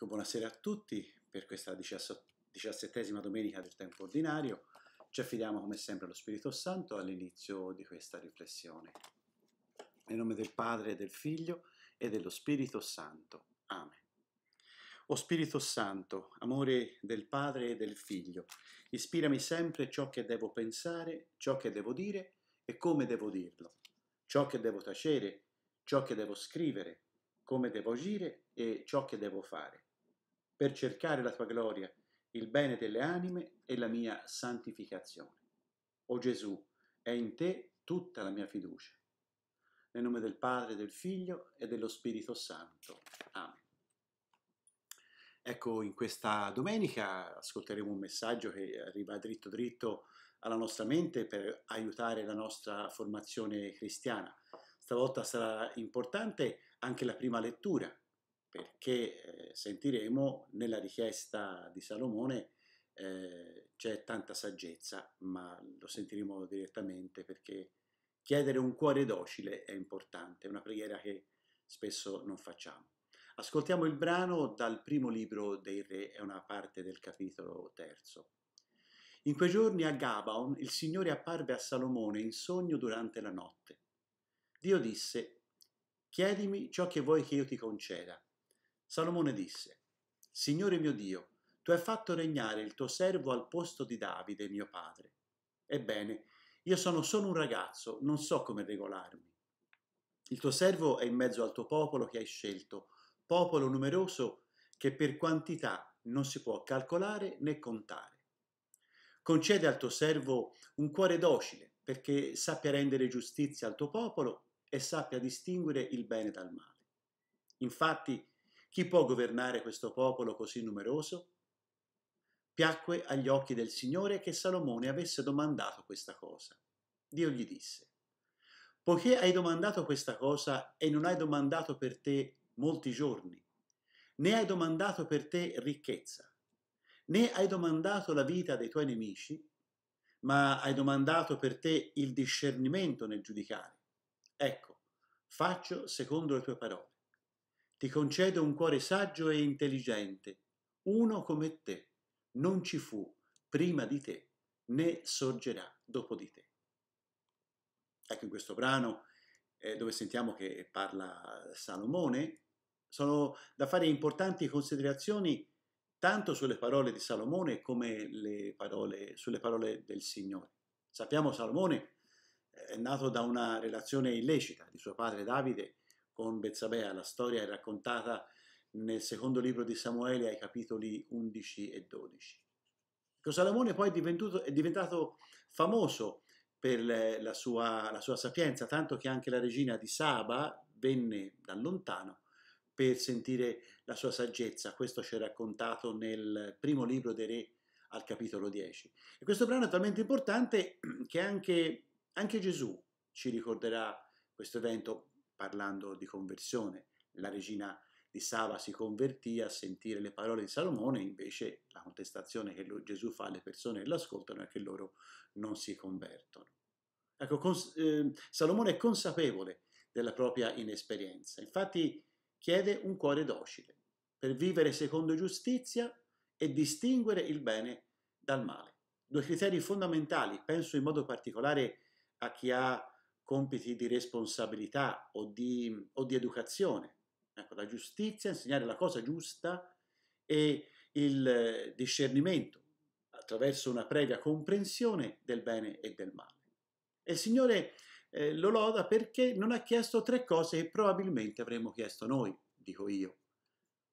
Ecco, buonasera a tutti per questa diciassettesima domenica del tempo ordinario. Ci affidiamo come sempre allo Spirito Santo all'inizio di questa riflessione. Nel nome del Padre, del Figlio e dello Spirito Santo. Amen. O Spirito Santo, amore del Padre e del Figlio, ispirami sempre ciò che devo pensare, ciò che devo dire e come devo dirlo, ciò che devo tacere, ciò che devo scrivere, come devo agire e ciò che devo fare per cercare la tua gloria, il bene delle anime e la mia santificazione. O Gesù, è in te tutta la mia fiducia. Nel nome del Padre, del Figlio e dello Spirito Santo. Amen. Ecco, in questa domenica ascolteremo un messaggio che arriva dritto dritto alla nostra mente per aiutare la nostra formazione cristiana. Stavolta sarà importante anche la prima lettura, eh, che eh, sentiremo nella richiesta di Salomone eh, c'è tanta saggezza, ma lo sentiremo direttamente perché chiedere un cuore docile è importante, è una preghiera che spesso non facciamo. Ascoltiamo il brano dal primo libro dei re, è una parte del capitolo terzo. In quei giorni a Gabaon il Signore apparve a Salomone in sogno durante la notte. Dio disse, chiedimi ciò che vuoi che io ti conceda. Salomone disse, Signore mio Dio, tu hai fatto regnare il tuo servo al posto di Davide, mio padre. Ebbene, io sono solo un ragazzo, non so come regolarmi. Il tuo servo è in mezzo al tuo popolo che hai scelto, popolo numeroso che per quantità non si può calcolare né contare. Concede al tuo servo un cuore docile, perché sappia rendere giustizia al tuo popolo e sappia distinguere il bene dal male. Infatti, chi può governare questo popolo così numeroso? Piacque agli occhi del Signore che Salomone avesse domandato questa cosa. Dio gli disse, poiché hai domandato questa cosa e non hai domandato per te molti giorni, né hai domandato per te ricchezza, né hai domandato la vita dei tuoi nemici, ma hai domandato per te il discernimento nel giudicare. Ecco, faccio secondo le tue parole ti concedo un cuore saggio e intelligente, uno come te, non ci fu prima di te, né sorgerà dopo di te. Ecco in questo brano eh, dove sentiamo che parla Salomone, sono da fare importanti considerazioni tanto sulle parole di Salomone come parole, sulle parole del Signore. Sappiamo Salomone eh, è nato da una relazione illecita di suo padre Davide con Bezzabea. La storia è raccontata nel secondo libro di Samuele ai capitoli 11 e 12. Salomone poi è, è diventato famoso per la sua, la sua, sapienza, tanto che anche la regina di Saba venne da lontano per sentire la sua saggezza. Questo ci è raccontato nel primo libro dei Re al capitolo 10. E questo brano è talmente importante che anche, anche Gesù ci ricorderà questo evento parlando di conversione. La regina di Sava si convertì a sentire le parole di Salomone, invece la contestazione che Gesù fa alle persone che l'ascoltano è che loro non si convertono. Ecco, cons- eh, Salomone è consapevole della propria inesperienza, infatti chiede un cuore docile per vivere secondo giustizia e distinguere il bene dal male. Due criteri fondamentali, penso in modo particolare a chi ha compiti di responsabilità o di, o di educazione. Ecco, la giustizia, insegnare la cosa giusta e il discernimento attraverso una previa comprensione del bene e del male. E il Signore eh, lo loda perché non ha chiesto tre cose che probabilmente avremmo chiesto noi, dico io.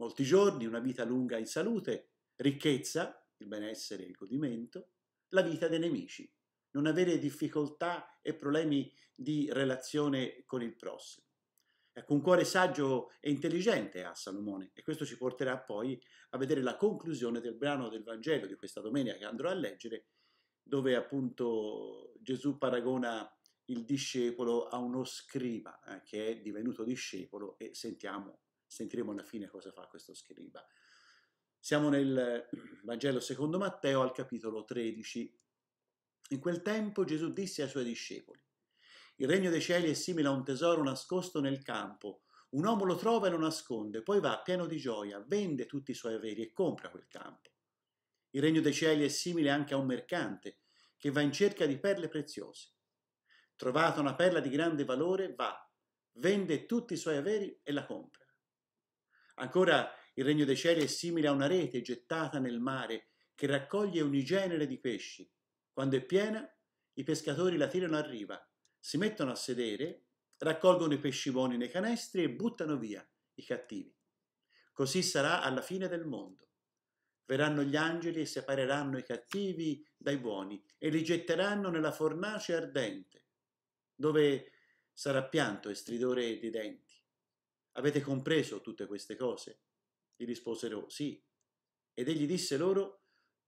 Molti giorni, una vita lunga in salute, ricchezza, il benessere e il godimento, la vita dei nemici, non avere difficoltà e problemi di relazione con il prossimo. Ecco, un cuore saggio e intelligente ha Salomone e questo ci porterà poi a vedere la conclusione del brano del Vangelo di questa domenica che andrò a leggere, dove appunto Gesù paragona il discepolo a uno scriba eh, che è divenuto discepolo e sentiamo, sentiremo alla fine cosa fa questo scriba. Siamo nel Vangelo secondo Matteo al capitolo 13 in quel tempo Gesù disse ai suoi discepoli, il regno dei cieli è simile a un tesoro nascosto nel campo, un uomo lo trova e lo nasconde, poi va pieno di gioia, vende tutti i suoi averi e compra quel campo. Il regno dei cieli è simile anche a un mercante che va in cerca di perle preziose. Trovata una perla di grande valore, va, vende tutti i suoi averi e la compra. Ancora il regno dei cieli è simile a una rete gettata nel mare che raccoglie ogni genere di pesci. Quando è piena, i pescatori la tirano a riva, si mettono a sedere, raccolgono i pesci buoni nei canestri e buttano via i cattivi. Così sarà alla fine del mondo. Verranno gli angeli e separeranno i cattivi dai buoni e li getteranno nella fornace ardente, dove sarà pianto e stridore di denti. Avete compreso tutte queste cose? Gli risposero sì. Ed egli disse loro,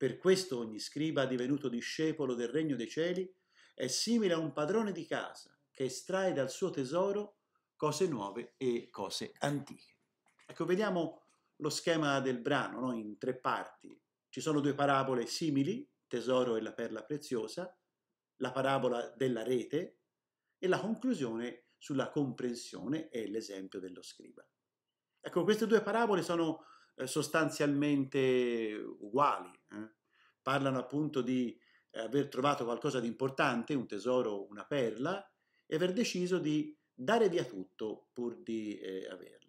per questo ogni scriba divenuto discepolo del regno dei cieli è simile a un padrone di casa che estrae dal suo tesoro cose nuove e cose antiche. Ecco, vediamo lo schema del brano no? in tre parti. Ci sono due parabole simili, tesoro e la perla preziosa, la parabola della rete e la conclusione sulla comprensione e l'esempio dello scriba. Ecco, queste due parabole sono eh, sostanzialmente uguali. Eh? Parlano appunto di eh, aver trovato qualcosa di importante, un tesoro, una perla, e aver deciso di dare via tutto pur di eh, averle.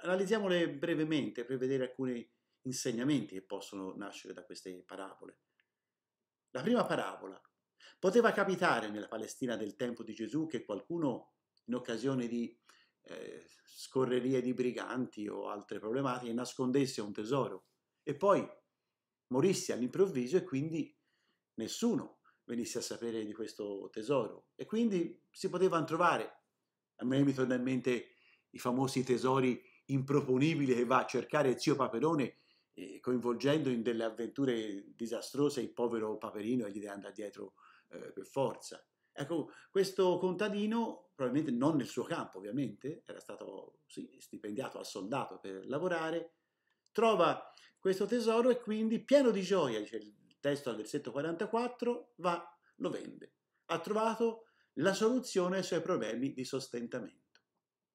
Analizziamole brevemente per vedere alcuni insegnamenti che possono nascere da queste parabole. La prima parabola. Poteva capitare nella Palestina del tempo di Gesù che qualcuno, in occasione di eh, scorrerie di briganti o altre problematiche, nascondesse un tesoro e poi morisse all'improvviso e quindi nessuno venisse a sapere di questo tesoro. E quindi si potevano trovare, a me mi torna in mente i famosi tesori improponibili che va a cercare zio Paperone eh, coinvolgendo in delle avventure disastrose il povero Paperino e gli deve andare dietro eh, per forza. Ecco, questo contadino probabilmente non nel suo campo ovviamente, era stato sì, stipendiato al soldato per lavorare, trova questo tesoro e quindi pieno di gioia, dice il testo al versetto 44, va, lo vende. Ha trovato la soluzione ai suoi problemi di sostentamento.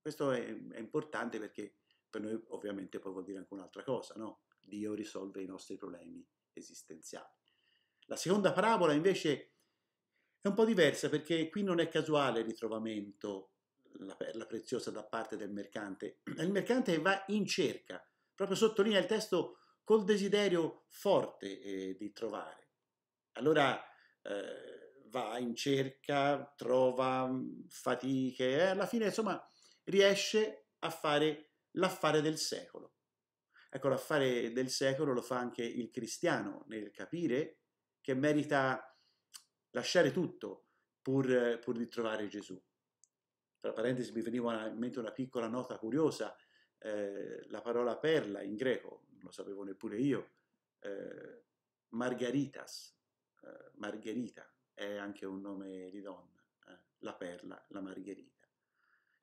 Questo è, è importante perché per noi ovviamente poi vuol dire anche un'altra cosa, no? Dio risolve i nostri problemi esistenziali. La seconda parabola invece è un po' diversa perché qui non è casuale il ritrovamento, la perla preziosa da parte del mercante, è il mercante che va in cerca, proprio sottolinea il testo col desiderio forte eh, di trovare. Allora eh, va in cerca, trova mm, fatiche, eh, alla fine insomma riesce a fare l'affare del secolo. Ecco, l'affare del secolo lo fa anche il cristiano nel capire che merita lasciare tutto pur, pur di trovare Gesù. Tra parentesi mi veniva in mente una piccola nota curiosa, eh, la parola perla in greco, non lo sapevo neppure io, eh, margaritas, eh, margherita è anche un nome di donna, eh, la perla, la margherita.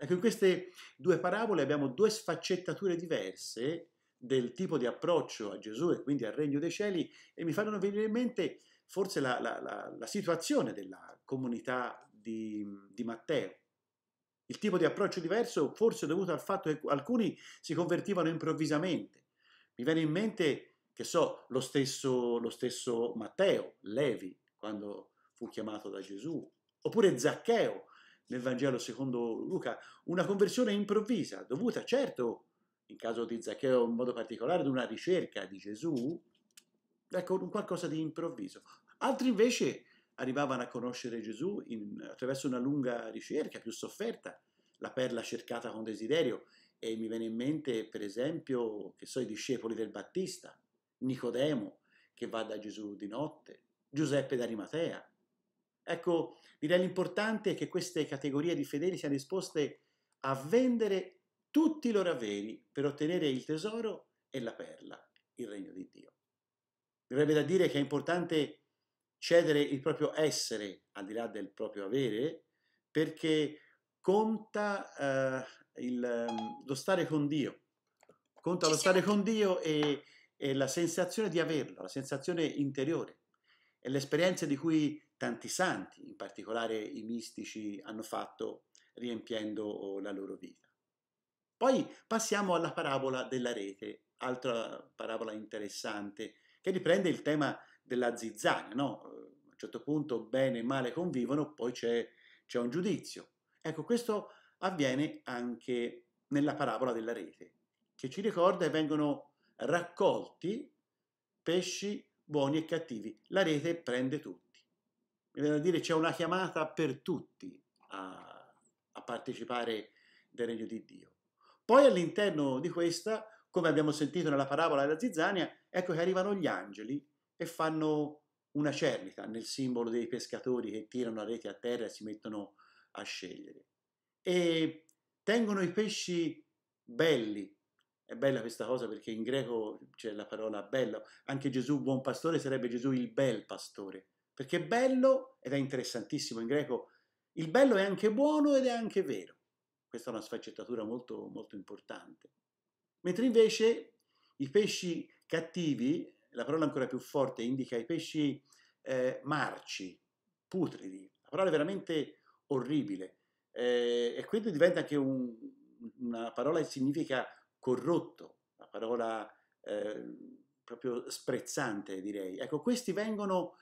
Ecco, in queste due parabole abbiamo due sfaccettature diverse del tipo di approccio a Gesù e quindi al regno dei cieli e mi fanno venire in mente forse la, la, la, la situazione della comunità di, di Matteo. Il tipo di approccio diverso forse è dovuto al fatto che alcuni si convertivano improvvisamente. Mi viene in mente, che so, lo stesso, lo stesso Matteo, Levi, quando fu chiamato da Gesù, oppure Zaccheo nel Vangelo secondo Luca, una conversione improvvisa, dovuta certo, in caso di Zaccheo in modo particolare, ad una ricerca di Gesù, ecco un qualcosa di improvviso. Altri invece arrivavano a conoscere Gesù in, attraverso una lunga ricerca più sofferta, la perla cercata con desiderio, e mi viene in mente per esempio, che so, i discepoli del Battista, Nicodemo che va da Gesù di notte, Giuseppe d'Arimatea. Ecco, direi l'importante è che queste categorie di fedeli siano disposte a vendere tutti i loro averi per ottenere il tesoro e la perla, il regno di Dio verrebbe da dire che è importante cedere il proprio essere al di là del proprio avere, perché conta eh, il, ehm, lo stare con Dio, conta Ci lo siamo. stare con Dio e, e, la sensazione di averlo, la sensazione interiore, e l'esperienza di cui tanti santi, in particolare i mistici, hanno fatto riempiendo la loro vita. Poi passiamo alla parabola della rete, altra parabola interessante che riprende il tema della zizzania, no? A un certo punto bene e male convivono, poi c'è, c'è un giudizio. Ecco, questo avviene anche nella parabola della rete, che ci ricorda che vengono raccolti pesci buoni e cattivi. La rete prende tutti. Mi viene da dire c'è una chiamata per tutti a, a partecipare del regno di Dio. Poi all'interno di questa come abbiamo sentito nella parabola della zizzania, ecco che arrivano gli angeli e fanno una cernita nel simbolo dei pescatori che tirano la rete a terra e si mettono a scegliere. E tengono i pesci belli. È bella questa cosa perché in greco c'è la parola bella. Anche Gesù, buon pastore, sarebbe Gesù il bel pastore. Perché bello, ed è interessantissimo in greco, il bello è anche buono ed è anche vero. Questa è una sfaccettatura molto, molto importante. Mentre invece i pesci cattivi, la parola ancora più forte indica i pesci eh, marci, putridi, la parola è veramente orribile eh, e quindi diventa anche un, una parola che significa corrotto, una parola eh, proprio sprezzante direi. Ecco, questi vengono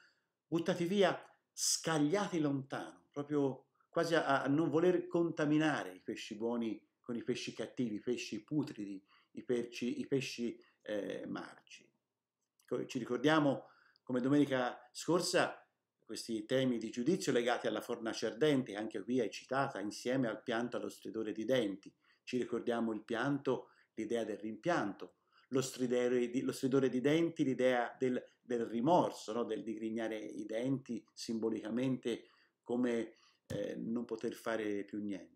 buttati via, scagliati lontano, proprio quasi a, a non voler contaminare i pesci buoni con i pesci cattivi, i pesci putridi, i, perci, i pesci eh, marci. Ci ricordiamo come domenica scorsa questi temi di giudizio legati alla fornace ardente, anche qui è citata insieme al pianto allo stridore di denti. Ci ricordiamo il pianto, l'idea del rimpianto, lo stridore di, lo stridore di denti, l'idea del, del, rimorso, no? del digrignare i denti simbolicamente come eh, non poter fare più niente.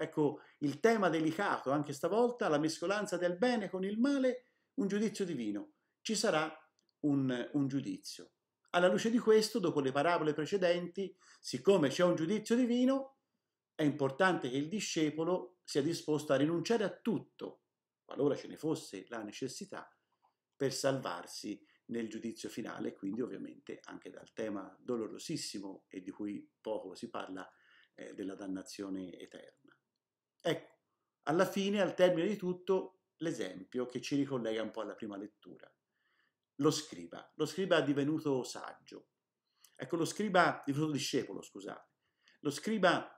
Ecco il tema delicato, anche stavolta, la mescolanza del bene con il male, un giudizio divino. Ci sarà un, un giudizio. Alla luce di questo, dopo le parabole precedenti, siccome c'è un giudizio divino, è importante che il discepolo sia disposto a rinunciare a tutto, qualora ce ne fosse la necessità, per salvarsi nel giudizio finale, quindi ovviamente anche dal tema dolorosissimo e di cui poco si parla eh, della dannazione eterna. Ecco, alla fine, al termine di tutto, l'esempio che ci ricollega un po' alla prima lettura. Lo scriba. Lo scriba è divenuto saggio. Ecco, lo scriba, divenuto discepolo, scusate. Lo scriba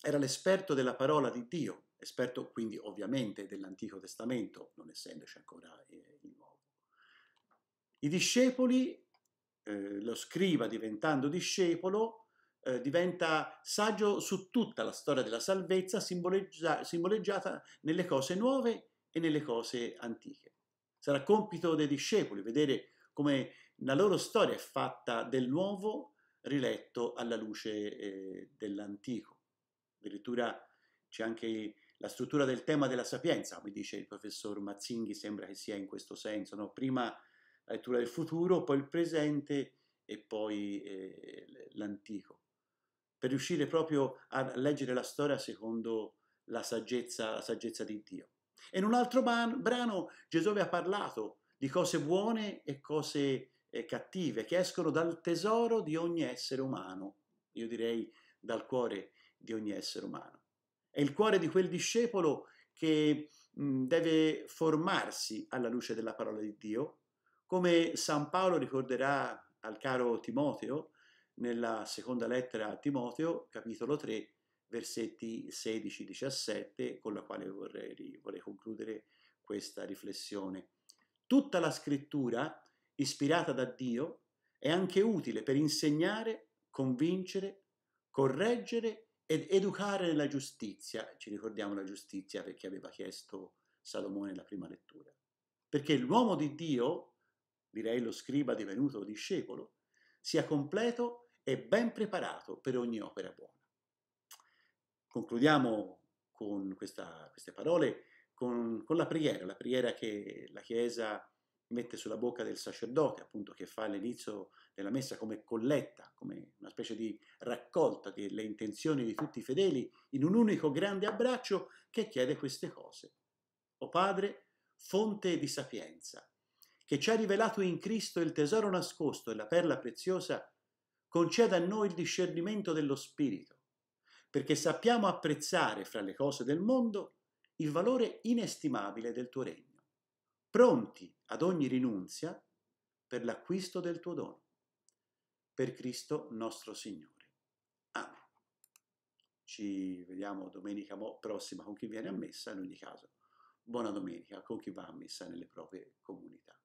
era l'esperto della parola di Dio, esperto quindi ovviamente dell'Antico Testamento, non essendoci ancora eh, il Nuovo. I discepoli, eh, lo scriba diventando discepolo, eh, diventa saggio su tutta la storia della salvezza simboleggia, simboleggiata nelle cose nuove e nelle cose antiche. Sarà compito dei discepoli vedere come la loro storia è fatta del nuovo riletto alla luce eh, dell'antico. Addirittura c'è anche la struttura del tema della sapienza, come dice il professor Mazzinghi, sembra che sia in questo senso, no? prima la lettura del futuro, poi il presente e poi eh, l'antico per riuscire proprio a leggere la storia secondo la saggezza, la saggezza di Dio. E in un altro brano Gesù vi ha parlato di cose buone e cose eh, cattive che escono dal tesoro di ogni essere umano, io direi dal cuore di ogni essere umano. È il cuore di quel discepolo che mm, deve formarsi alla luce della parola di Dio, come San Paolo ricorderà al caro Timoteo, nella seconda lettera a Timoteo, capitolo 3, versetti 16-17, con la quale vorrei, vorrei concludere questa riflessione. Tutta la scrittura, ispirata da Dio, è anche utile per insegnare, convincere, correggere ed educare nella giustizia. Ci ricordiamo la giustizia perché aveva chiesto Salomone nella prima lettura. Perché l'uomo di Dio, direi lo scriba divenuto discepolo, sia completo e ben preparato per ogni opera buona. Concludiamo con questa, queste parole, con, con, la preghiera, la preghiera che la Chiesa mette sulla bocca del sacerdote, appunto che fa all'inizio della messa come colletta, come una specie di raccolta delle intenzioni di tutti i fedeli in un unico grande abbraccio che chiede queste cose. O Padre, fonte di sapienza, che ci ha rivelato in Cristo il tesoro nascosto e la perla preziosa, conceda a noi il discernimento dello spirito, perché sappiamo apprezzare fra le cose del mondo il valore inestimabile del tuo regno, pronti ad ogni rinunzia per l'acquisto del tuo dono. Per Cristo nostro Signore. Amen. Ci vediamo domenica prossima con chi viene a messa, in ogni caso buona domenica con chi va a messa nelle proprie comunità.